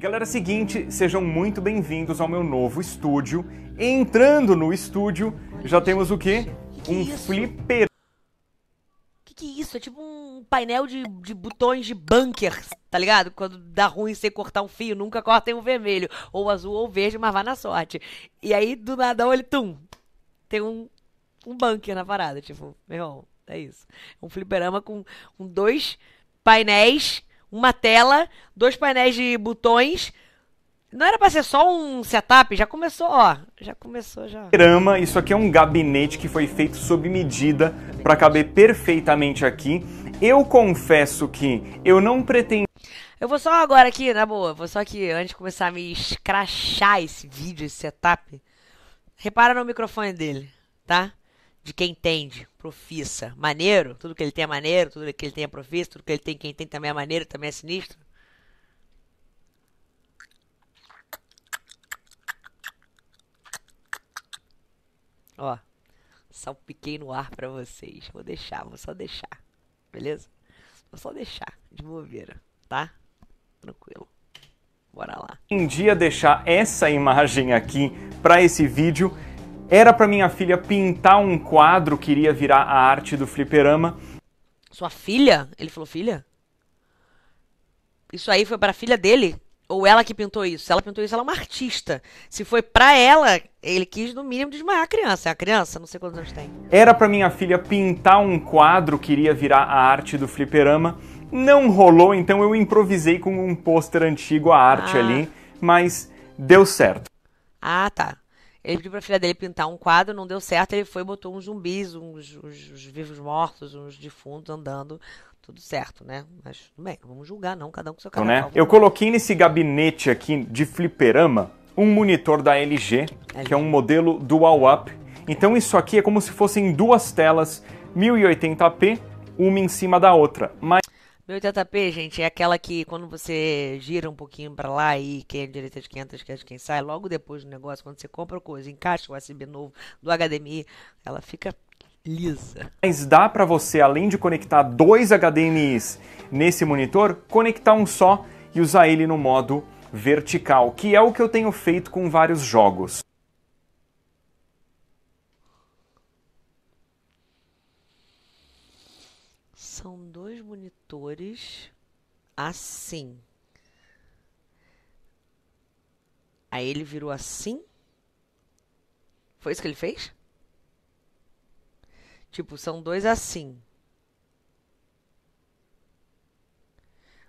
galera, seguinte, sejam muito bem-vindos ao meu novo estúdio. Entrando no estúdio, já temos o quê? Que um é flipper. O Que que é isso? É tipo um painel de, de botões de bunker, tá ligado? Quando dá ruim você cortar um fio, nunca cortem o vermelho, ou azul ou verde, mas vá na sorte. E aí, do nada, olha, tum, tem um, um bunker na parada, tipo, meu irmão, é isso. É um fliperama com, com dois painéis uma tela, dois painéis de botões. Não era para ser só um setup, já começou, ó, já começou já. Grama, isso aqui é um gabinete que foi feito sob medida para caber perfeitamente aqui. Eu confesso que eu não pretendo Eu vou só agora aqui, na boa, vou só aqui antes de começar a me escrachar esse vídeo, esse setup. Repara no microfone dele, tá? de quem entende, profissa, maneiro, tudo que ele tem é maneiro, tudo que ele tem é profissa, tudo que ele tem, quem tem também é maneiro, também é sinistro. Ó, salpiquei no ar pra vocês. Vou deixar, vou só deixar, beleza? Vou só deixar, de bobeira, tá? Tranquilo. Bora lá. Um dia deixar essa imagem aqui para esse vídeo era para minha filha pintar um quadro que iria virar a arte do fliperama. Sua filha? Ele falou filha? Isso aí foi para a filha dele? Ou ela que pintou isso? Se ela pintou isso, ela é uma artista. Se foi para ela, ele quis no mínimo desmaiar a criança. É a criança, não sei quantos anos tem. Era para minha filha pintar um quadro que iria virar a arte do fliperama. Não rolou, então eu improvisei com um pôster antigo a arte ah. ali, mas deu certo. Ah, tá. Ele pediu pra filha dele pintar um quadro, não deu certo, ele foi e botou uns zumbis, uns, uns, uns vivos mortos, uns defuntos andando tudo certo, né? Mas tudo bem, vamos julgar não, cada um com seu então, né? canal. Né? Eu coloquei nesse gabinete aqui de fliperama um monitor da LG, que é um modelo dual up. Então isso aqui é como se fossem duas telas 1080p, uma em cima da outra, mas 1080p, gente, é aquela que quando você gira um pouquinho para lá e quem é direita às 500, quer é quem sai, logo depois do negócio, quando você compra coisa, encaixa o USB novo do HDMI, ela fica lisa. Mas dá para você, além de conectar dois HDMIs nesse monitor, conectar um só e usar ele no modo vertical, que é o que eu tenho feito com vários jogos. atores assim. Aí ele virou assim? Foi isso que ele fez? Tipo, são dois assim.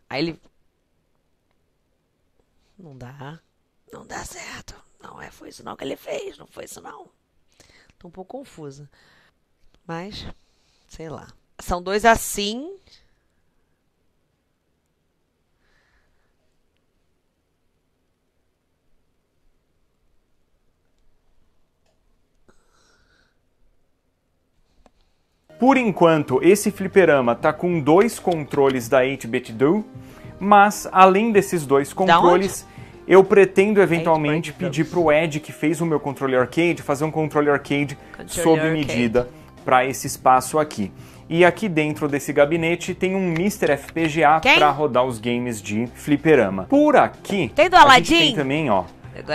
Aí ele. Não dá. Não dá certo. Não é, foi isso não que ele fez. Não foi isso não. Tô um pouco confusa. Mas, sei lá. São dois assim. Por enquanto, esse fliperama tá com dois controles da 8-Bit Do, mas além desses dois controles, eu pretendo é, eventualmente pedir pro Ed, que fez o meu controle arcade, fazer um controle arcade controle sob arcade. medida para esse espaço aqui. E aqui dentro desse gabinete tem um Mr. FPGA para rodar os games de fliperama. Por aqui, tem do Aladdin? tem também, ó,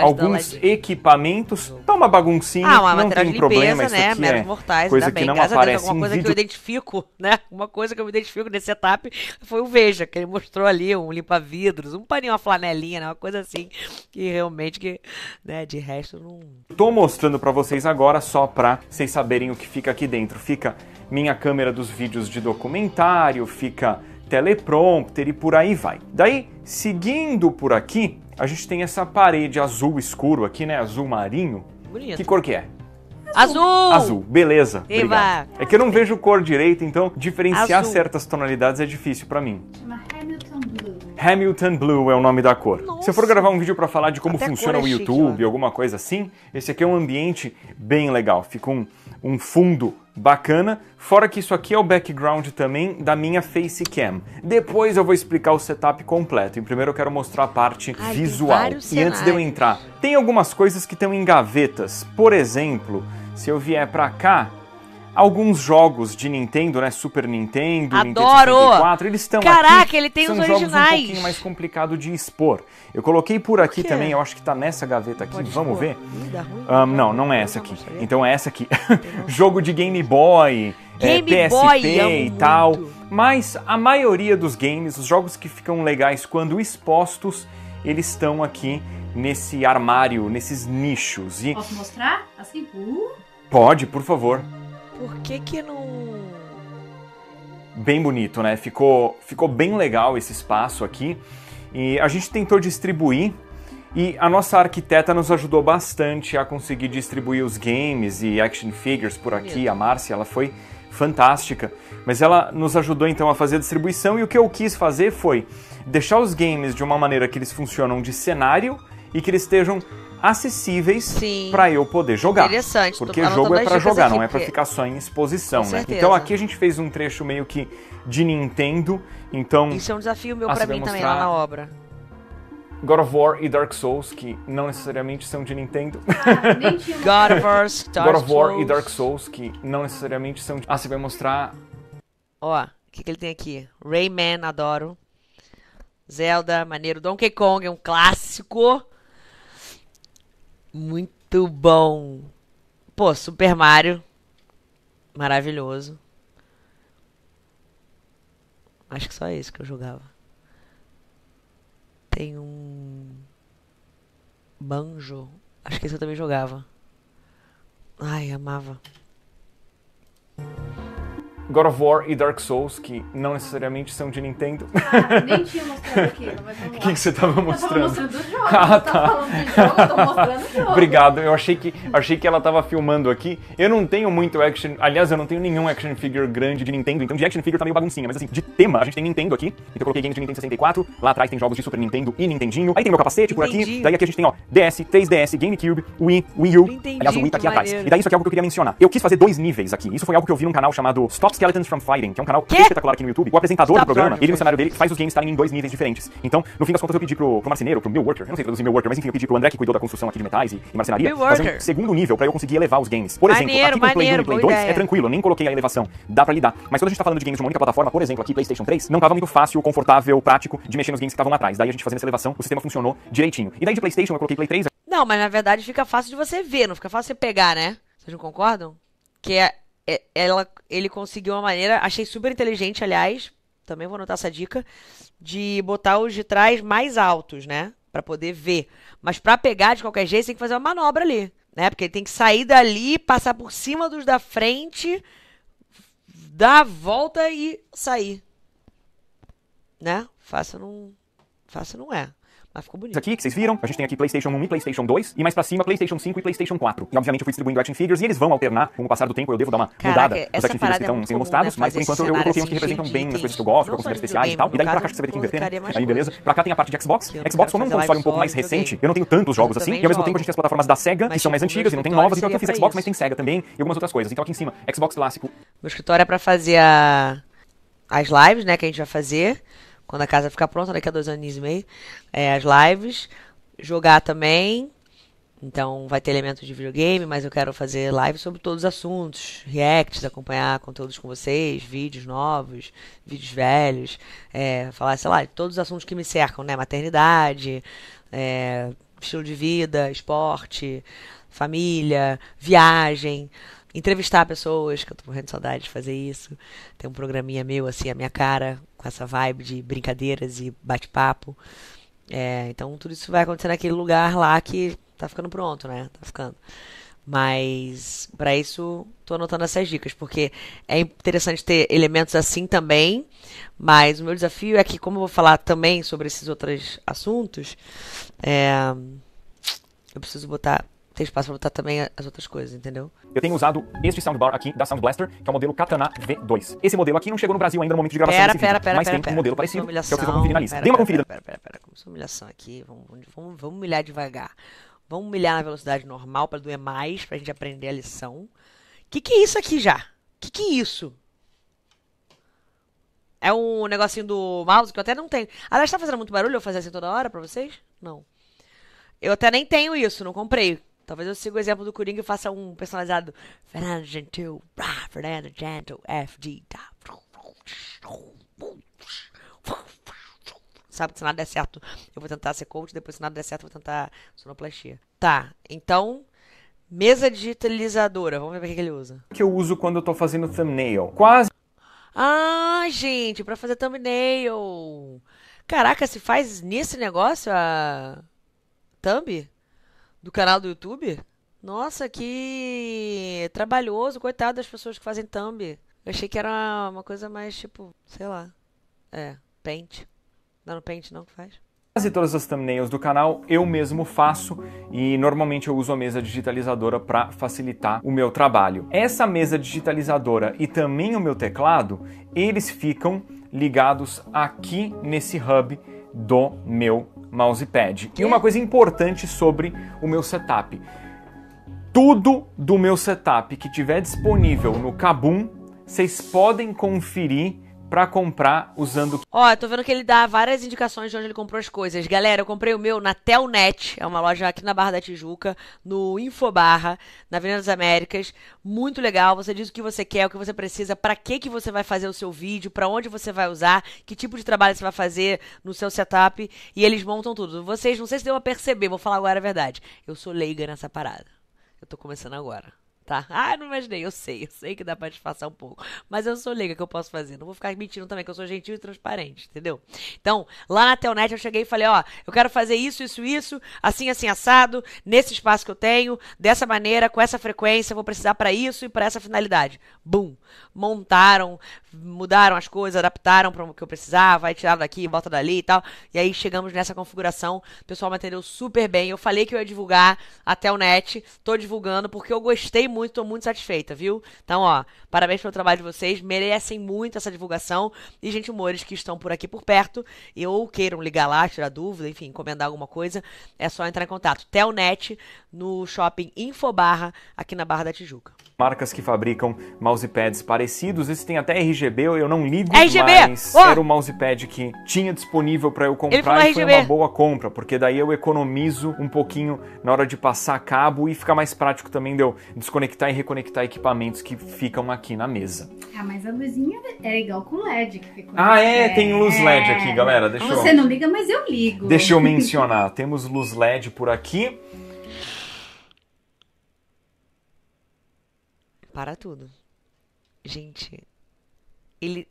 alguns equipamentos. Tá uma baguncinha, ah, uma não tem limpeza, problema, né? isso é mortais, coisa que não Graças aparece Deus, alguma coisa que eu identifico, né? Uma coisa que eu me identifico nesse setup foi o Veja, que ele mostrou ali um limpa-vidros, um paninho, uma flanelinha, né? uma coisa assim, que realmente, que, né, de resto não... Tô mostrando para vocês agora só pra vocês saberem o que fica aqui dentro. Fica minha câmera dos vídeos de documentário, fica teleprompter e por aí vai. Daí, seguindo por aqui, a gente tem essa parede azul escuro aqui, né? Azul marinho. Bonito. Que cor que é? Azul! Azul, beleza. Eva. É que eu não vejo cor direito, então diferenciar Azul. certas tonalidades é difícil para mim. Chama Hamilton Blue. Hamilton Blue é o nome da cor. Nossa. Se eu for gravar um vídeo para falar de como Até funciona é o YouTube, chique, alguma coisa assim, esse aqui é um ambiente bem legal. Fica um um fundo bacana. Fora que isso aqui é o background também da minha face cam Depois eu vou explicar o setup completo. Em primeiro eu quero mostrar a parte Ai, visual. E cenários. antes de eu entrar, tem algumas coisas que estão em gavetas. Por exemplo, se eu vier para cá, alguns jogos de Nintendo, né? Super Nintendo, Adoro. Nintendo 64, eles estão aqui. Caraca, ele tem são os jogos originais. um pouquinho mais complicado de expor. Eu coloquei por aqui também, eu acho que tá nessa gaveta aqui, Pode vamos expor. ver? Um, ah, não, não é essa aqui. Então é essa aqui. Jogo de Game Boy, é, Game é, PSP Boy, e tal. Mas a maioria dos games, os jogos que ficam legais quando expostos, eles estão aqui nesse armário, nesses nichos. E... Posso mostrar? Assim? Uh. Pode, por favor. Por que que não... Bem bonito, né? Ficou, ficou bem legal esse espaço aqui. E a gente tentou distribuir e a nossa arquiteta nos ajudou bastante a conseguir distribuir os games e action figures por aqui. A Márcia, ela foi fantástica. Mas ela nos ajudou então a fazer a distribuição e o que eu quis fazer foi deixar os games de uma maneira que eles funcionam de cenário e que eles estejam acessíveis para eu poder jogar. Interessante. Porque jogo é para jogar, não é para ficar só em exposição, né? Então aqui a gente fez um trecho meio que de Nintendo, então... Isso é um desafio meu ah, para mim também, lá na obra. God of War e Dark Souls, que não necessariamente são de Nintendo. Ah, God of War, Dark God of War Souls. e Dark Souls, que não necessariamente são de... Ah, você vai mostrar... Ó, o que, que ele tem aqui? Rayman, adoro. Zelda, maneiro. Donkey Kong é um clássico. Muito bom. Pô, Super Mario. Maravilhoso. Acho que só esse que eu jogava. Tem um. Banjo. Acho que esse eu também jogava. Ai, amava. God of War e Dark Souls, que não necessariamente são de Nintendo. Ah, nem tinha mostrado aquilo, mas O que, que você estava mostrando? Eu tava mostrando o Ah, tá, tá. falando de eu tô mostrando o Obrigado, eu achei que, achei que ela estava filmando aqui. Eu não tenho muito action... Aliás, eu não tenho nenhum action figure grande de Nintendo, então de action figure tá meio baguncinha. Mas assim, de tema, a gente tem Nintendo aqui. Então eu coloquei games de Nintendo 64. Lá atrás tem jogos de Super Nintendo e Nintendinho. Aí tem meu capacete por Entendi. aqui. Daí aqui a gente tem, ó, DS, 3DS, GameCube, Wii, Wii U. Entendi, Aliás, o Wii tá aqui atrás. E daí isso aqui é algo que eu queria mencionar. Eu quis fazer dois níveis aqui. Isso foi algo que eu vi num canal chamado Stop Skeletons from Fighting, que é um canal que? espetacular aqui no YouTube. O apresentador Stop do programa, ele no cenário dele, faz os games estarem em dois níveis diferentes. Então, no fim das contas, eu pedi pro, pro marceneiro, pro meu worker, eu não sei traduzir meu worker, mas enfim, eu pedi pro André que cuidou da construção aqui de metais e, e marcenaria, fazer um segundo nível pra eu conseguir elevar os games. Por exemplo, maneiro, aqui no Play 1 e Play 2 ideia. é tranquilo, nem coloquei a elevação, dá pra lidar. Mas quando a gente tá falando de games de uma única plataforma, por exemplo, aqui PlayStation 3, não tava muito fácil, confortável, prático de mexer nos games que estavam lá atrás. Daí a gente fazendo essa elevação, o sistema funcionou direitinho. E daí de PlayStation eu coloquei Play 3. Não, mas na verdade fica fácil de você ver, não fica fácil de você pegar, né? Vocês não concordam? Que é é, ela, ele conseguiu uma maneira, achei super inteligente, aliás, também vou anotar essa dica, de botar os de trás mais altos, né? Para poder ver. Mas para pegar de qualquer jeito, você tem que fazer uma manobra ali, né? Porque ele tem que sair dali, passar por cima dos da frente, dar a volta e sair. Né? Faça num, Fácil não é. Mas ficou bonito. Isso aqui que vocês viram, a gente tem aqui PlayStation 1 e PlayStation 2, e mais pra cima PlayStation 5 e PlayStation 4. E obviamente eu fui distribuindo action figures e eles vão alternar com o passar do tempo. Eu devo dar uma Caraca, mudada nos action figures que é estão sendo mostrados, né, mas por enquanto eu coloquei uns que representam bem as coisas que eu gosto, eu considero especiais e tal. E daí pra cá que você vai ter que inverter, Aí beleza. Pra cá tem a parte de Xbox. Xbox, como é um console um pouco mais recente, eu não tenho tantos jogos assim, e ao mesmo tempo a gente tem as plataformas da Sega, que são tipo, mais antigas e não tem novas, então aqui eu fiz Xbox, mas tem Sega também e algumas outras coisas. Então aqui em cima, Xbox clássico. Meu escritório é pra fazer as lives, né, que a gente vai fazer quando a casa ficar pronta, daqui a dois anos e meio, é, as lives. Jogar também. Então vai ter elementos de videogame, mas eu quero fazer live sobre todos os assuntos, reacts, acompanhar conteúdos com vocês, vídeos novos, vídeos velhos, é, falar, sei lá, de todos os assuntos que me cercam, né? Maternidade, é, estilo de vida, esporte, família, viagem, entrevistar pessoas, que eu tô morrendo de saudade de fazer isso. Tem um programinha meu, assim, a minha cara, com essa vibe de brincadeiras e bate-papo. É, então tudo isso vai acontecer naquele lugar lá que tá ficando pronto, né? Tá ficando. Mas para isso tô anotando essas dicas, porque é interessante ter elementos assim também, mas o meu desafio é que, como eu vou falar também sobre esses outros assuntos, é, eu preciso botar tem espaço para botar também as outras coisas, entendeu? Eu tenho usado este soundbar aqui da Sound Blaster, que é o modelo Katana V2. Esse modelo aqui não chegou no Brasil ainda no momento de gravação pera, desse pera, vídeo, pera, mas pera, tem pera, um modelo parecido, que é o que vocês vão na lista. Pera, Dê uma conferida. Pera, pera, pera, começou humilhação aqui, vamos, vamos, vamos humilhar devagar. Vamos humilhar na velocidade normal para doer mais, para a gente aprender a lição. Que que é isso aqui já? Que que é isso? É um negocinho do mouse que eu até não tenho. Aliás, tá fazendo muito barulho eu fazer assim toda hora pra vocês? Não. Eu até nem tenho isso, não comprei. Talvez eu siga o exemplo do Coringa e faça um personalizado. Fernando Gentil. Fernando Gentil. FG. Tá. Sabe que se nada der certo, eu vou tentar ser coach. Depois, se nada der certo, eu vou tentar sonoplastia. Tá, então... Mesa digitalizadora. Vamos ver o que ele usa. que eu uso quando eu tô fazendo thumbnail? Quase... Ah, gente, para fazer thumbnail. Caraca, se faz nesse negócio a thumb? do canal do YouTube? Nossa, que trabalhoso, coitado das pessoas que fazem thumb. Eu achei que era uma coisa mais tipo, sei lá. É, paint. Não é no paint não que faz? Quase todas as thumbnails do canal eu mesmo faço e normalmente eu uso a mesa digitalizadora para facilitar o meu trabalho. Essa mesa digitalizadora e também o meu teclado, eles ficam ligados aqui nesse hub do meu mousepad. E uma coisa importante sobre o meu setup. Tudo do meu setup que tiver disponível no Kabum, vocês podem conferir para comprar usando. Ó, tô vendo que ele dá várias indicações de onde ele comprou as coisas. Galera, eu comprei o meu na Telnet, é uma loja aqui na Barra da Tijuca, no Infobarra, na Avenida das Américas. Muito legal, você diz o que você quer, o que você precisa, para que que você vai fazer o seu vídeo, para onde você vai usar, que tipo de trabalho você vai fazer no seu setup e eles montam tudo. Vocês, não sei se deu a perceber, vou falar agora a verdade. Eu sou leiga nessa parada. Eu tô começando agora tá? Ah, não imaginei, eu sei, eu sei que dá pra disfarçar um pouco. Mas eu sou leiga que eu posso fazer. Não vou ficar mentindo também, que eu sou gentil e transparente, entendeu? Então, lá na Telnet eu cheguei e falei, ó, eu quero fazer isso, isso, isso, assim, assim, assado, nesse espaço que eu tenho, dessa maneira, com essa frequência, vou precisar para isso e para essa finalidade. Bum! Montaram, mudaram as coisas, adaptaram para o que eu precisava, vai tirar daqui, bota dali e tal. E aí chegamos nessa configuração, o pessoal me atendeu super bem. Eu falei que eu ia divulgar a Telnet, tô divulgando porque eu gostei muito muito, estou muito satisfeita, viu? Então, ó, parabéns pelo trabalho de vocês, merecem muito essa divulgação. E, gente, humores que estão por aqui por perto, e ou queiram ligar lá, tirar dúvida, enfim, encomendar alguma coisa, é só entrar em contato. Telnet no shopping Infobarra, aqui na Barra da Tijuca. Marcas que fabricam mousepads parecidos, esse tem até RGB, eu não ligo, RGB! mas oh! era o mousepad que tinha disponível para eu comprar e foi uma boa compra, porque daí eu economizo um pouquinho na hora de passar cabo e fica mais prático também de eu desconectar conectar e reconectar equipamentos que ficam aqui na mesa. Ah, mas a luzinha é igual com LED que ficou. Ah, é, é, tem luz é. LED aqui, galera. Deixa ah, Você eu... não liga, mas eu ligo. Deixa eu mencionar. Temos luz LED por aqui. Para tudo. Gente, ele.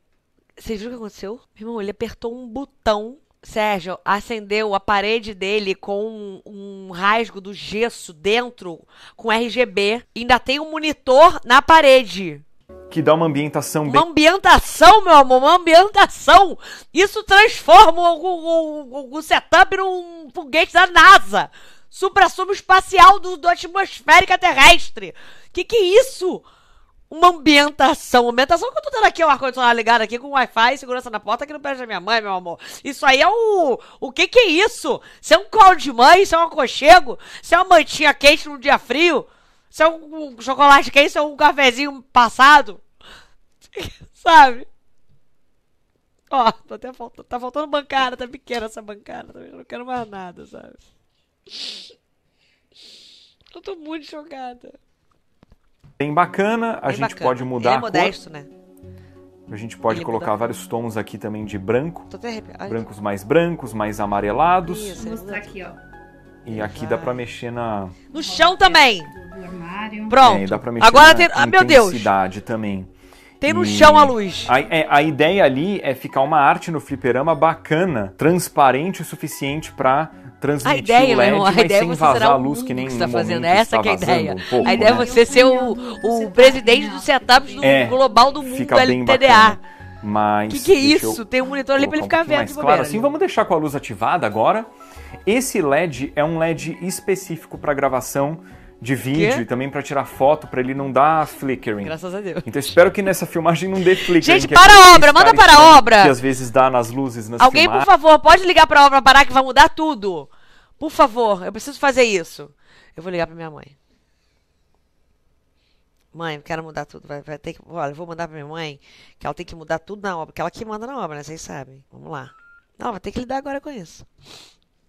Vocês viram o que aconteceu? Meu irmão, ele apertou um botão Sérgio acendeu a parede dele com um, um, rasgo do gesso dentro com RGB. Ainda tem um monitor na parede. Que dá uma ambientação uma bem. Uma ambientação, meu amor, uma ambientação! Isso transforma o, o, o setup num foguete da NASA! Supra-sumo espacial do, do atmosférica terrestre! Que que é isso? uma ambientação. Ambientação que eu tô tendo aqui, o ar-condicionado ligado aqui, com Wi-Fi, segurança na porta, que não perde a minha mãe, meu amor. Isso aí é o. O que que é isso? Isso é um colo de mãe, isso é um aconchego, isso é uma mantinha quente num dia frio, isso é um, um chocolate quente, isso é um cafezinho passado. Sabe? Ó, tá até faltando, tá faltando bancada, tá pequena essa bancada, eu não quero mais nada, sabe? Eu tô muito chocada. Bem bacana, a Bem gente bacana. pode mudar. Ele é modesto, a cor. né? A gente pode Ele colocar muda. vários tons aqui também de branco. Brancos mais brancos, mais amarelados. Isso, Vou mostrar aqui, ó. E aqui Vai. dá pra mexer na. No chão também! Pronto. É, dá pra mexer Agora na tem. Ah, meu Deus! também. Tem no e... chão a luz. A, é, a ideia ali é ficar uma arte no fliperama bacana, transparente o suficiente para transmitir a ideia, o LED, irmão, a ideia é sem vazar a luz que nem tá está fazendo. Essa que é a ideia. Um pouco, a ideia é né? é você ser o, o tá presidente dos setups do é, global do mundo fica bem LTDA. Bacana. Mas que que é isso? Tem um monitor ali para ele ficar um vendo. claro, assim, vamos deixar com a luz ativada agora. Esse LED é um LED específico para gravação de vídeo e também para tirar foto, para ele não dar flickering. Graças a Deus. Então espero que nessa filmagem não dê flickering. Gente, é para a obra, manda para a obra. Que às vezes dá nas luzes, nas Alguém, filmagens. por favor, pode ligar para a obra parar que vai mudar tudo. Por favor, eu preciso fazer isso. Eu vou ligar para minha mãe. Mãe, quero mudar tudo. Vai, vai ter que, olha, eu vou mandar para minha mãe que ela tem que mudar tudo na obra, que ela que manda na obra, né? Vocês sabem. Vamos lá. Não, vai ter que lidar agora com isso.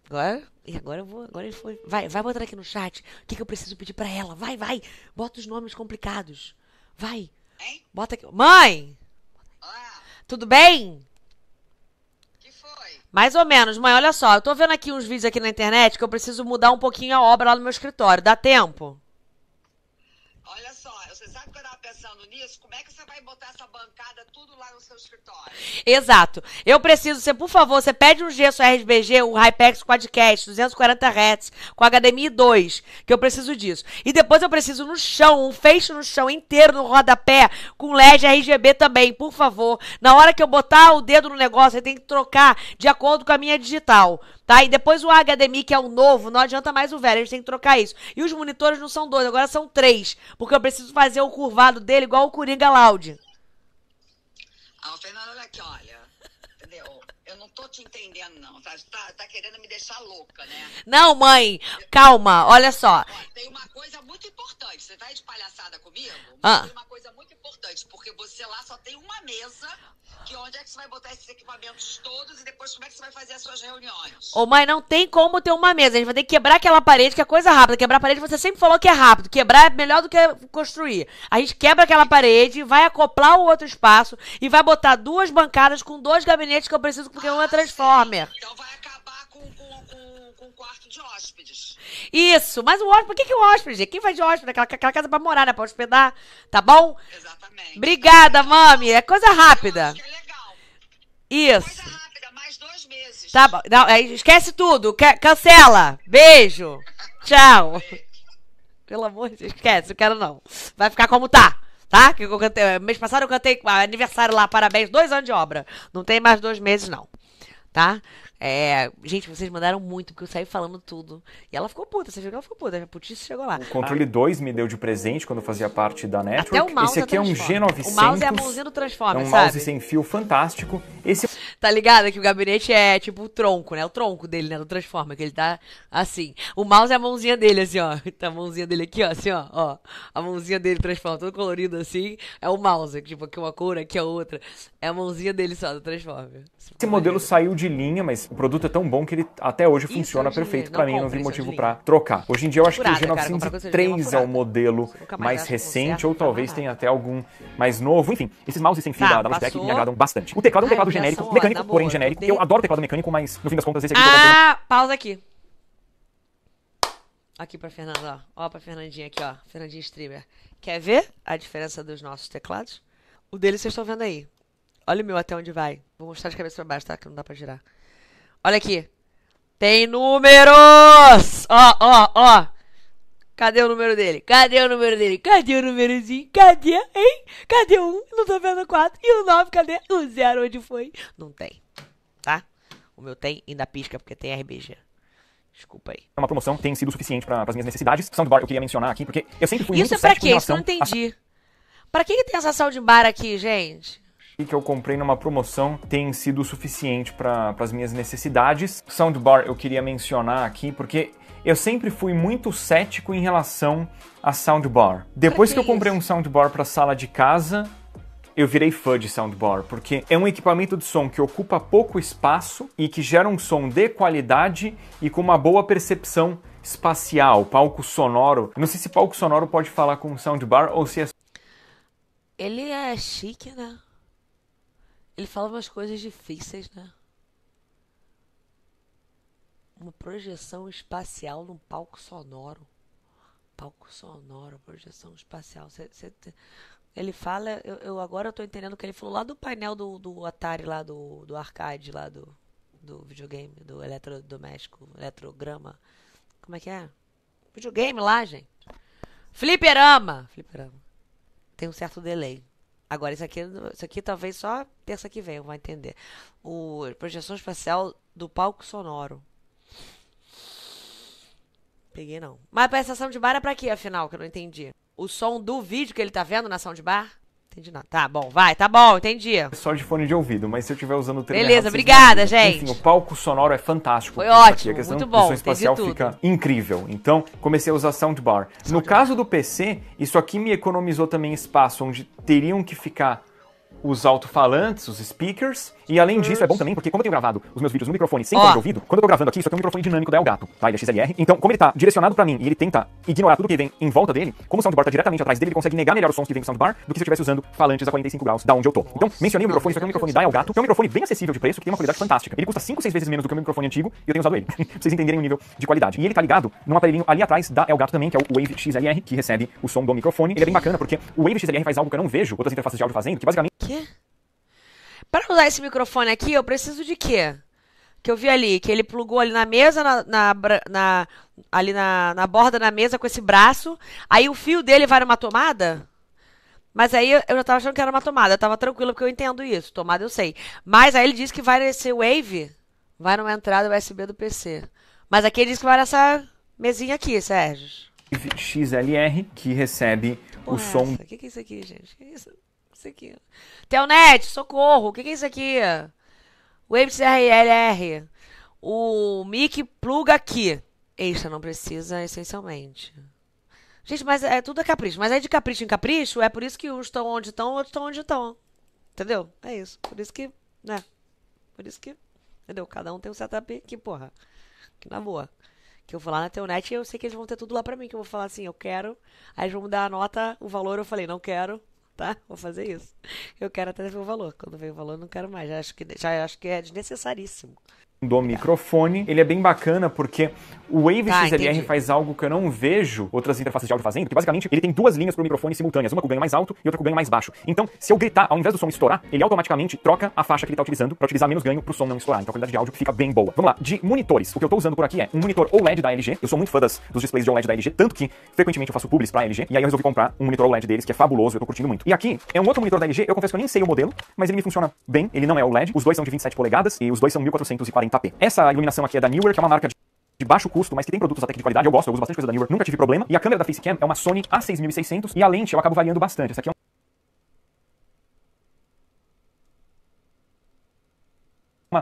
Agora e agora eu vou, agora ele foi, vai, vai botar aqui no chat o que, que eu preciso pedir para ela. Vai, vai. Bota os nomes complicados. Vai. Hein? Bota aqui. Mãe! Olá. Tudo bem? Que foi? Mais ou menos, mãe. Olha só, eu tô vendo aqui uns vídeos aqui na internet que eu preciso mudar um pouquinho a obra lá no meu escritório. Dá tempo? pensando nisso, como é que você vai botar essa bancada tudo lá no seu escritório? Exato. Eu preciso, você, por favor, você pede um gesso RBG, o Hypex Quadcast, 240 Hz, com HDMI 2, que eu preciso disso. E depois eu preciso no chão, um feixe no chão inteiro, no rodapé, com LED RGB também, por favor. Na hora que eu botar o dedo no negócio, você tem que trocar de acordo com a minha digital tá? E depois o HDMI, que é o novo, não adianta mais o velho, a gente tem que trocar isso. E os monitores não são dois, agora são três, porque eu preciso fazer o curvado dele igual o Coringa Loud. Ah, o Fernando, olha aqui, olha tô te entendendo, não. Tá, tá, tá querendo me deixar louca, né? Não, mãe, calma, olha só. Ó, tem uma coisa muito importante. Você tá de palhaçada comigo? Ah. Tem uma coisa muito importante, porque você lá só tem uma mesa. Que é onde é que você vai botar esses equipamentos todos e depois como é que você vai fazer as suas reuniões? Ô, mãe, não tem como ter uma mesa. A gente vai ter que quebrar aquela parede, que é coisa rápida. Quebrar a parede, você sempre falou que é rápido. Quebrar é melhor do que construir. A gente quebra aquela parede, vai acoplar o outro espaço e vai botar duas bancadas com dois gabinetes que eu preciso, porque um é Transformer. Então vai acabar com, com, com, com o quarto de hóspedes. Isso, mas o hóspede, por que, que é o hóspede? Quem faz de hóspede? Aquela, aquela casa pra morar, né? Pra hospedar, tá bom? Exatamente. Obrigada, mami. É coisa rápida. que é legal. Isso. Coisa rápida, mais dois meses. Tá bom. Não, esquece tudo. Cancela. Beijo. Tchau. Pelo amor de Deus, esquece, eu quero não. Vai ficar como tá, tá? Que eu cantei, mês passado eu cantei aniversário lá, parabéns, dois anos de obra. Não tem mais dois meses, não tá? É, gente, vocês mandaram muito, porque eu saí falando tudo. E ela ficou puta, você viu que ela ficou puta, a putice chegou lá. O controle 2 ah. me deu de presente quando eu fazia parte da Network. Até o mouse Esse aqui é, é um G900. O mouse é a mãozinha do Transformer, É um sabe? mouse sem fio fantástico. Esse Tá ligado? É que o gabinete é tipo o tronco, né? O tronco dele, né? Do Transformer, que ele tá assim. O mouse é a mãozinha dele, assim, ó. Tá a mãozinha dele aqui, ó, assim, ó. ó. A mãozinha dele transforma, todo colorido assim. É o mouse, tipo, aqui uma cor, aqui a é outra. É a mãozinha dele só do Transformer. Esse modelo saiu de linha, mas o produto é tão bom que ele até hoje funciona perfeito para mim. Não vi motivo para trocar. Hoje em dia eu acho furada, que o G903 é o modelo mais recente, ou talvez tenha até algum mais novo. Enfim, esses mouses sem fio tá, da Logitech me agradam bastante. O teclado é um teclado genérico, mecânico, boa, porém genérico. Eu, eu adoro teclado mecânico, mas no fim das contas esse aqui. Ah, pausa aqui. Aqui pra Fernanda, ó. Ó pra Fernandinha aqui, ó. Fernandinha Streamer. Quer ver a diferença dos nossos teclados? O dele vocês estão vendo aí. Olha o meu até onde vai. Vou mostrar de cabeça pra baixo, tá? Que não dá pra girar. Olha aqui. Tem números! Ó, ó, ó. Cadê o número dele? Cadê o número dele? Cadê o númerozinho? Cadê, hein? Cadê o 1? Não tô vendo o 4. E o 9, cadê? O 0, onde foi? Não tem, tá? O meu tem ainda pisca porque tem RBG. Desculpa aí. É uma promoção tem sido suficiente para as minhas necessidades. Soundbar eu queria mencionar aqui, porque eu sempre fui Isso é pra quê? Isso eu não entendi. A... Pra que, que tem essa soundbar aqui, gente? que eu comprei numa promoção tem sido suficiente para as minhas necessidades. Soundbar eu queria mencionar aqui porque eu sempre fui muito cético em relação a soundbar. Depois que, que eu comprei isso? um soundbar para sala de casa, eu virei fã de soundbar, porque é um equipamento de som que ocupa pouco espaço e que gera um som de qualidade e com uma boa percepção espacial, palco sonoro. Não sei se palco sonoro pode falar com soundbar ou se é. Ele é chique, né? Ele fala umas coisas difíceis, né? uma projeção espacial num palco sonoro. Palco sonoro, projeção espacial. Cê, cê, ele fala, eu, eu agora estou entendendo o que ele falou lá do painel do, do Atari, lá do, do arcade, lá do, do videogame, do eletrodoméstico, eletrograma. Como é que é? Videogame lá, gente. Fliperama! Fliperama. Tem um certo delay. Agora, isso aqui, isso aqui talvez só terça que vem eu vou entender. O projeção espacial do palco sonoro. Peguei não. Mas pra essa soundbar é pra quê, afinal, que eu não entendi? O som do vídeo que ele tá vendo na soundbar? Entendi não. Tá bom, vai, tá bom, entendi. Só de fone de ouvido, mas se eu estiver usando o Beleza, errado, obrigada, gente. Enfim, o palco sonoro é fantástico. Foi ótimo, aqui. a muito bom. A espacial tudo. fica incrível. Então, comecei a usar soundbar. soundbar. No caso do PC, isso aqui me economizou também espaço, onde teriam que ficar os alto-falantes, os speakers. E além disso, é bom também, porque como eu tenho gravado os meus vídeos no microfone sem ter ouvido, quando eu tô gravando aqui, isso aqui é um microfone dinâmico da Elgato, tá? Ele é XLR. Então, como ele tá direcionado pra mim e ele tenta ignorar tudo que vem em volta dele, como o soundbar tá diretamente atrás dele, ele consegue negar melhor os sons que vem do soundbar do que se eu estivesse usando falantes a 45 graus da onde eu tô. Então, mencionei o microfone, isso aqui é um microfone da Elgato, que é um microfone bem acessível de preço, que tem uma qualidade fantástica. Ele custa 5, 6 vezes menos do que o meu microfone antigo e eu tenho usado ele, pra vocês entenderem o nível de qualidade. E ele tá ligado num aparelhinho ali atrás da Elgato também, que é o Wave XLR, que recebe o som do microfone. Ele é bem bacana porque o Wave XLR faz algo que eu não vejo outras interfaces de áudio fazendo, que basicamente quê? Para usar esse microfone aqui, eu preciso de quê? Que eu vi ali, que ele plugou ali na mesa, na, na, na ali na, na borda da mesa com esse braço. Aí o fio dele vai numa tomada? Mas aí eu já tava achando que era uma tomada. Eu tava tranquila porque eu entendo isso. Tomada eu sei. Mas aí ele diz que vai nesse Wave. Vai numa entrada USB do PC. Mas aqui ele diz que vai nessa mesinha aqui, Sérgio. XLR que recebe Porra, o som. O que, que é isso aqui, gente? Que é isso? isso aqui? Telnet, socorro, o que, que é isso aqui? o mcrlr, O mic pluga aqui. Extra não precisa, essencialmente. Gente, mas é tudo é capricho. Mas é de capricho em capricho, é por isso que uns estão onde estão, outros estão onde estão. Entendeu? É isso. Por isso que, né? Por isso que, entendeu? Cada um tem um setup que, porra, que na boa. Que eu vou lá na telnet e eu sei que eles vão ter tudo lá pra mim, que eu vou falar assim, eu quero. Aí eles vão me dar a nota, o valor, eu falei, não quero. tá? Vou fazer isso. Eu quero até ver o valor. Quando vem o valor, não quero mais. Já acho que, já acho que é desnecessaríssimo do microfone. Ele é bem bacana porque o Wave tá, XLR entendi. faz algo que eu não vejo outras interfaces de áudio fazendo, que basicamente ele tem duas linhas para o microfone simultâneas, uma com ganho mais alto e outra com ganho mais baixo. Então, se eu gritar, ao invés do som estourar, ele automaticamente troca a faixa que ele está utilizando para utilizar menos ganho para o som não estourar. Então a qualidade de áudio fica bem boa. Vamos lá, de monitores. O que eu estou usando por aqui é um monitor OLED da LG. Eu sou muito fã das, dos displays de OLED da LG, tanto que frequentemente eu faço publis para LG. E aí eu resolvi comprar um monitor OLED deles, que é fabuloso, eu estou curtindo muito. E aqui é um outro monitor da LG, eu confesso que eu nem sei o modelo, mas ele me funciona bem, ele não é OLED. Os dois são de 27 polegadas e os dois são 1440 p Essa iluminação aqui é da Newer, que é uma marca de de baixo custo, mas que tem produtos até que de qualidade. Eu gosto, eu uso bastante coisa da Newer, nunca tive problema. E a câmera da Facecam é uma Sony A6600 e a lente eu acabo variando bastante. Essa aqui é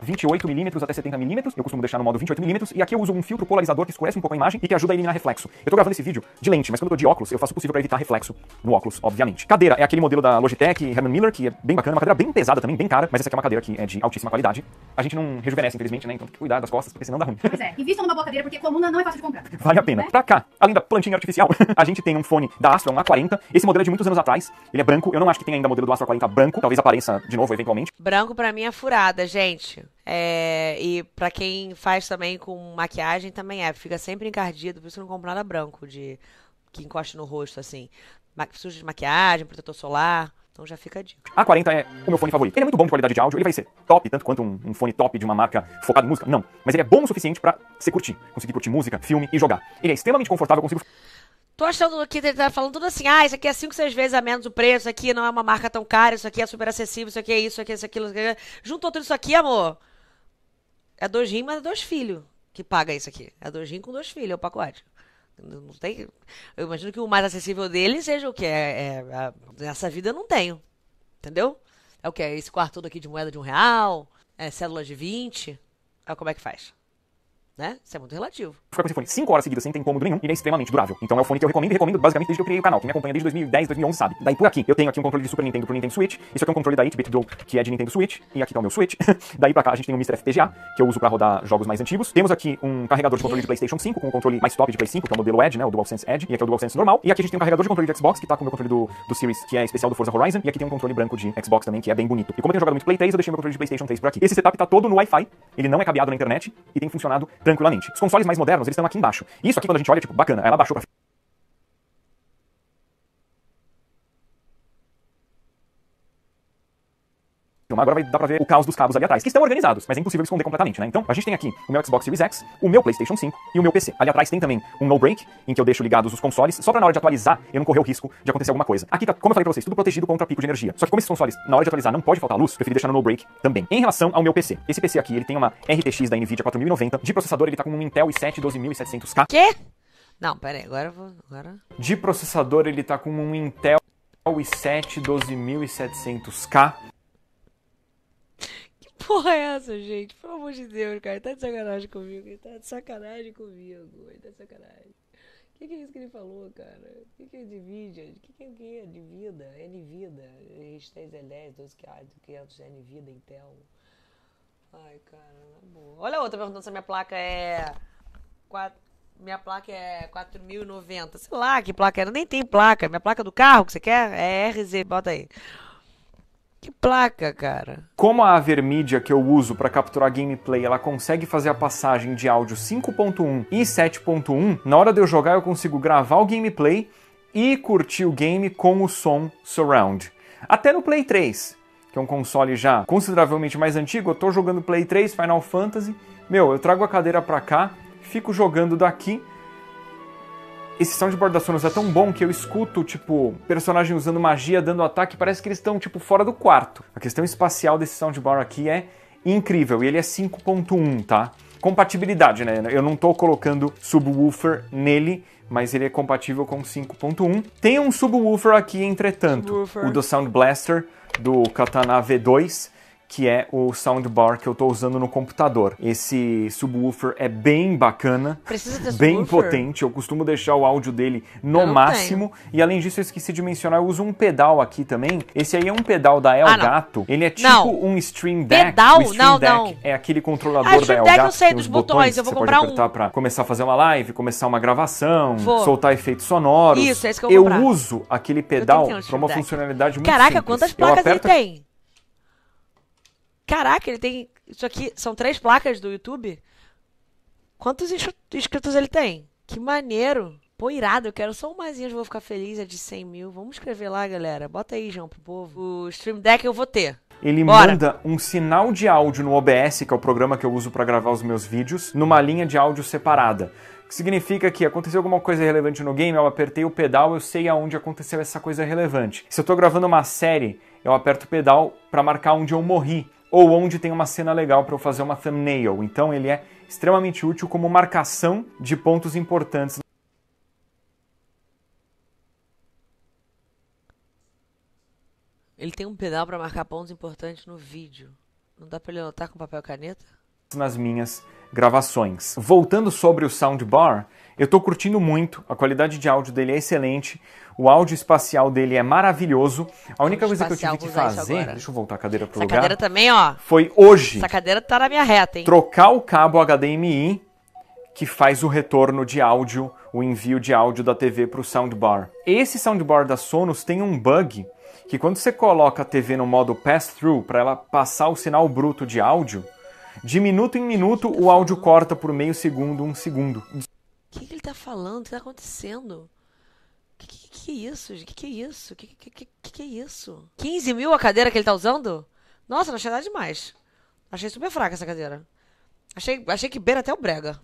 forma 28mm até 70mm. Eu costumo deixar no modo 28mm. E aqui eu uso um filtro polarizador que escurece um pouco a imagem e que ajuda a eliminar reflexo. Eu tô gravando esse vídeo de lente, mas quando eu tô de óculos, eu faço o possível para evitar reflexo no óculos, obviamente. Cadeira é aquele modelo da Logitech Herman Miller, que é bem bacana. Uma cadeira bem pesada também, bem cara. Mas essa aqui é uma cadeira que é de altíssima qualidade. A gente não rejuvenesce, infelizmente, né? Então tem que cuidar das costas, porque senão dá ruim. Pois é. Invista numa boa cadeira, porque coluna não é fácil de comprar. Vale a pena. Né? Pra cá, além da plantinha artificial, a gente tem um fone da Astro, um A40. Esse modelo é de muitos anos atrás. Ele é branco. Eu não acho que tem ainda modelo do Astro A40 branco. Talvez apareça de novo, eventualmente. Branco para mim é furada, gente. É, e para quem faz também com maquiagem, também é. Fica sempre encardido, por isso não compro nada branco de que encoste no rosto, assim. Ma de maquiagem, protetor solar. Então já fica a dica. A40 é o meu fone favorito. Ele é muito bom de qualidade de áudio, ele vai ser top, tanto quanto um, um fone top de uma marca focada em música. Não. Mas ele é bom o suficiente para você curtir. Conseguir curtir música, filme e jogar. Ele é extremamente confortável, consigo. Tô achando que ele tá falando tudo assim, ah, isso aqui é 5, 6 vezes a menos o preço, isso aqui não é uma marca tão cara, isso aqui é super acessível, isso aqui é isso, isso aqui é isso, aquilo. Isso aqui. É Juntou tudo isso aqui, amor. É dois mas é dois filhos que paga isso aqui. É dois com dois filhos, é o pacote. Não tem. Eu imagino que o mais acessível dele seja o que é. é nessa vida eu não tenho. Entendeu? É o que? É esse quarto todo aqui de moeda de um real? É células de 20? É como é que faz? né? Isso é muito relativo. Ficar com esse fone 5 horas seguidas sem ter incômodo nenhum, ele é extremamente durável. Então é o fone que eu recomendo e recomendo basicamente desde que eu criei o canal. Quem me acompanha desde 2010, 2011 sabe. Daí por aqui, eu tenho aqui um controle de Super Nintendo pro Nintendo Switch. Isso aqui é um controle da 8-Bit Dual, que é de Nintendo Switch. E aqui tá o meu Switch. Daí pra cá a gente tem o um Mr. FPGA, que eu uso pra rodar jogos mais antigos. Temos aqui um carregador de controle de PlayStation 5 com um controle mais top de Play 5, que é o modelo Edge, né? O DualSense Edge. E aqui é o DualSense normal. E aqui a gente tem um carregador de controle de Xbox, que tá com o meu controle do, do Series, que é especial do Forza Horizon. E aqui tem um controle branco de Xbox também, que é bem bonito. E como eu tenho jogado muito Play 3, eu deixei meu controle de PlayStation 3 por aqui. Esse setup tá todo no Wi-Fi. Ele não é cabeado na internet e tem funcionado tranquilamente. Os consoles mais modernos, eles estão aqui embaixo. Isso aqui, quando a gente olha, é tipo, bacana, ela baixou pra Agora vai dar pra ver o caos dos cabos ali atrás, que estão organizados, mas é impossível esconder completamente, né? Então, a gente tem aqui o meu Xbox Series X, o meu PlayStation 5 e o meu PC. Ali atrás tem também um no break, em que eu deixo ligados os consoles, só pra na hora de atualizar eu não correr o risco de acontecer alguma coisa. Aqui tá, como eu falei pra vocês, tudo protegido contra pico de energia. Só que como esses consoles, na hora de atualizar, não pode faltar luz, prefiro deixar no no break também. Em relação ao meu PC, esse PC aqui, ele tem uma RTX da Nvidia 4090, de processador ele tá com um Intel i7 12700K. Quê? Não, pera aí, agora eu vou... Agora... De processador ele tá com um Intel i7 12700K porra é essa, gente? Pelo amor de Deus, cara. Ele tá de sacanagem comigo. Ele tá de sacanagem comigo. Ele tá de sacanagem. O que, que, é isso que ele falou, cara? O que, que, é de vida? O que, que, é, que é de vida? É de vida. Hashtag é 10, 12 500, é de vida, Intel. Ai, cara, na boa. Olha a outra perguntando se a minha placa é. 4... Minha placa é 4090. Sei lá que placa era. É, nem tem placa. Minha placa do carro que você quer é RZ. Bota aí. Que placa, cara. Como a Avermedia que eu uso para capturar gameplay, ela consegue fazer a passagem de áudio 5.1 e 7.1, na hora de eu jogar eu consigo gravar o gameplay e curtir o game com o som surround. Até no Play 3, que é um console já consideravelmente mais antigo, eu tô jogando Play 3, Final Fantasy, meu, eu trago a cadeira para cá, fico jogando daqui esse som de da Sonos é tão bom que eu escuto, tipo, personagem usando magia, dando ataque, parece que eles estão, tipo, fora do quarto. A questão espacial desse soundbar aqui é incrível, e ele é 5.1, tá? Compatibilidade, né? Eu não tô colocando subwoofer nele, mas ele é compatível com 5.1. Tem um subwoofer aqui, entretanto, subwoofer. o do Sound Blaster, do Katana V2, que é o soundbar que eu tô usando no computador. Esse subwoofer é bem bacana, bem potente. Eu costumo deixar o áudio dele no máximo. Tenho. E além disso, eu esqueci de mencionar, eu uso um pedal aqui também. Esse aí é um pedal da ah, Elgato. Ah, ele é tipo não. um Stream Deck. Pedal? O Stream não, Deck não. É aquele controlador ah, da Elgato. Deck eu sei dos botões. botões. Eu vou comprar pode apertar um. Para começar a fazer uma live, começar uma gravação, vou. soltar efeitos sonoros. Isso é isso que eu vou Eu comprar. uso aquele pedal para uma deck. funcionalidade muito Caraca, simples. quantas placas aperto... ele tem? Caraca, ele tem. Isso aqui são três placas do YouTube? Quantos inscritos ele tem? Que maneiro! Pô, irado, eu quero só um mais, vou ficar feliz, é de 100 mil. Vamos escrever lá, galera. Bota aí, João, pro povo. O Stream Deck eu vou ter. Ele Bora. manda um sinal de áudio no OBS, que é o programa que eu uso para gravar os meus vídeos, numa linha de áudio separada. Que significa que aconteceu alguma coisa relevante no game, eu apertei o pedal, eu sei aonde aconteceu essa coisa relevante. Se eu tô gravando uma série, eu aperto o pedal para marcar onde eu morri ou onde tem uma cena legal para eu fazer uma thumbnail. Então ele é extremamente útil como marcação de pontos importantes. Ele tem um pedal para marcar pontos importantes no vídeo. Não dá para ele anotar com papel e caneta? Nas minhas gravações. Voltando sobre o soundbar, eu estou curtindo muito, a qualidade de áudio dele é excelente, o áudio espacial dele é maravilhoso. A única coisa que eu tive que fazer, deixa eu voltar a cadeira pro Essa lugar. cadeira também, ó. Foi hoje. Essa cadeira tá na minha reta, hein? Trocar o cabo HDMI que faz o retorno de áudio, o envio de áudio da TV para o soundbar. Esse soundbar da Sonos tem um bug que quando você coloca a TV no modo pass-through para ela passar o sinal bruto de áudio, de minuto em minuto, o áudio corta por meio segundo, um segundo. O que, que ele tá falando? O que tá acontecendo? Que, que, que é isso? Que que é isso? Que, que, que, que é isso? 15 mil a cadeira que ele tá usando? Nossa, não achei nada demais. Achei super fraca essa cadeira. Achei, achei que beira até o brega.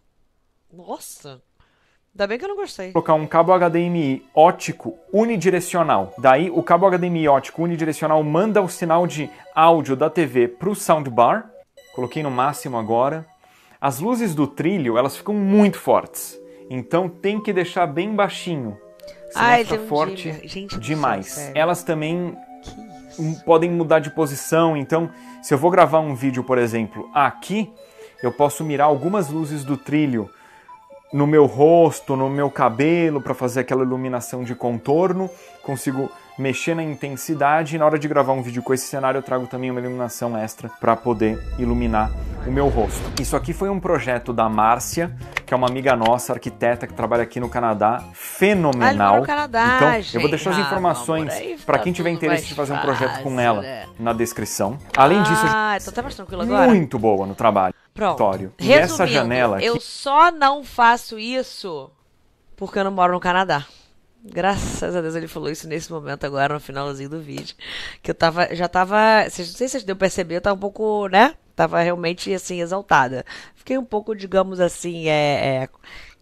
Nossa. Ainda bem que eu não gostei. Colocar um cabo HDMI ótico unidirecional. Daí, o cabo HDMI ótico unidirecional manda o sinal de áudio da TV pro soundbar coloquei no máximo agora. As luzes do trilho, elas ficam muito fortes. Então tem que deixar bem baixinho. Se Ai, fica forte Gente, demais. Céu, elas também hum, podem mudar de posição. Então, se eu vou gravar um vídeo, por exemplo, aqui, eu posso mirar algumas luzes do trilho no meu rosto, no meu cabelo, para fazer aquela iluminação de contorno. Consigo mexer na intensidade e na hora de gravar um vídeo com esse cenário eu trago também uma iluminação extra para poder iluminar o meu rosto. Isso aqui foi um projeto da Márcia, que é uma amiga nossa, arquiteta que trabalha aqui no Canadá, fenomenal. Ah, no é Canadá, então, gente, eu vou deixar as ah, informações para quem tiver interesse de fazer um projeto com ela é. na descrição. Além ah, disso, ah, eu tô até mais tranquilo agora. Muito boa no trabalho. Pronto. Resumindo, essa janela aqui... eu só não faço isso porque eu não moro no Canadá. Graças a Deus ele falou isso nesse momento agora, no finalzinho do vídeo. Que eu tava, já tava, não sei se vocês deu perceber, eu tava um pouco, né? Tava realmente, assim, exaltada. Fiquei um pouco, digamos assim, é, é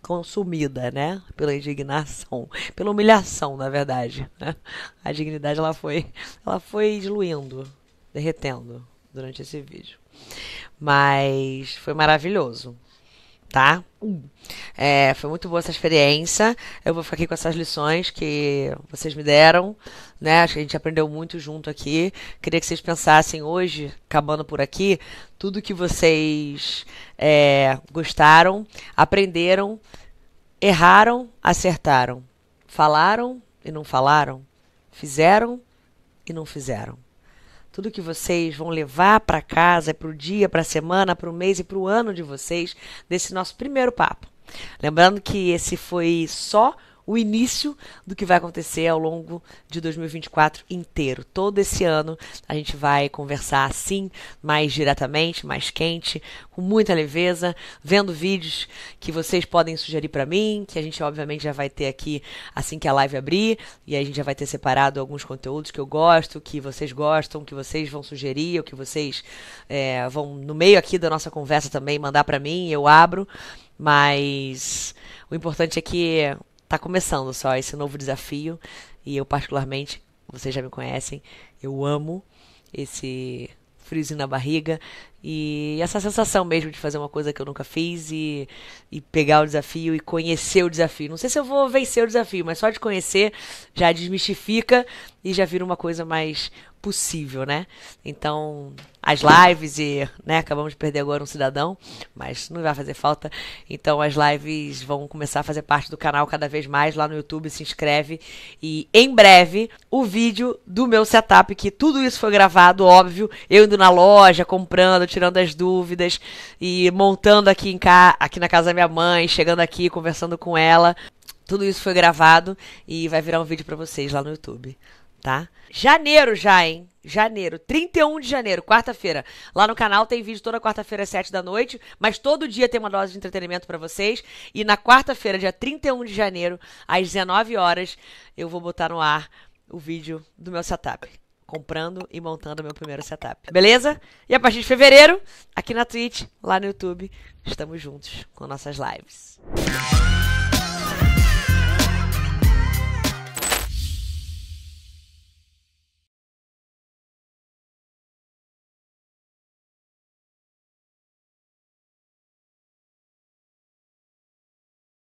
consumida, né? Pela indignação, pela humilhação, na verdade. Né? A dignidade, ela foi, ela foi diluindo, derretendo durante esse vídeo. Mas foi maravilhoso tá? É, foi muito boa essa experiência. Eu vou ficar aqui com essas lições que vocês me deram, né? Acho que a gente aprendeu muito junto aqui. Queria que vocês pensassem hoje, acabando por aqui, tudo que vocês é, gostaram, aprenderam, erraram, acertaram, falaram e não falaram, fizeram e não fizeram tudo que vocês vão levar para casa, para o dia, para a semana, para o mês e para o ano de vocês, desse nosso primeiro papo. Lembrando que esse foi só o início do que vai acontecer ao longo de 2024 inteiro. Todo esse ano a gente vai conversar assim, mais diretamente, mais quente, com muita leveza, vendo vídeos que vocês podem sugerir para mim, que a gente obviamente já vai ter aqui assim que a live abrir, e a gente já vai ter separado alguns conteúdos que eu gosto, que vocês gostam, que vocês vão sugerir, ou que vocês é, vão no meio aqui da nossa conversa também mandar para mim, eu abro. Mas o importante é que tá começando só esse novo desafio e eu particularmente, vocês já me conhecem, eu amo esse friozinho na barriga e essa sensação mesmo de fazer uma coisa que eu nunca fiz e, e pegar o desafio e conhecer o desafio. Não sei se eu vou vencer o desafio, mas só de conhecer já desmistifica e já vira uma coisa mais possível, né? Então, as lives e, né, acabamos de perder agora um cidadão, mas não vai fazer falta. Então, as lives vão começar a fazer parte do canal cada vez mais lá no YouTube, se inscreve e em breve o vídeo do meu setup que tudo isso foi gravado, óbvio, eu indo na loja, comprando, tirando as dúvidas e montando aqui em ca... aqui na casa da minha mãe, chegando aqui, conversando com ela. Tudo isso foi gravado e vai virar um vídeo para vocês lá no YouTube tá? Janeiro já, hein? Janeiro, 31 de janeiro, quarta-feira. Lá no canal tem vídeo toda quarta-feira às 7 da noite, mas todo dia tem uma dose de entretenimento para vocês. E na quarta-feira, dia 31 de janeiro, às 19 horas, eu vou botar no ar o vídeo do meu setup comprando e montando meu primeiro setup. Beleza? E a partir de fevereiro, aqui na Twitch, lá no YouTube, estamos juntos com nossas lives.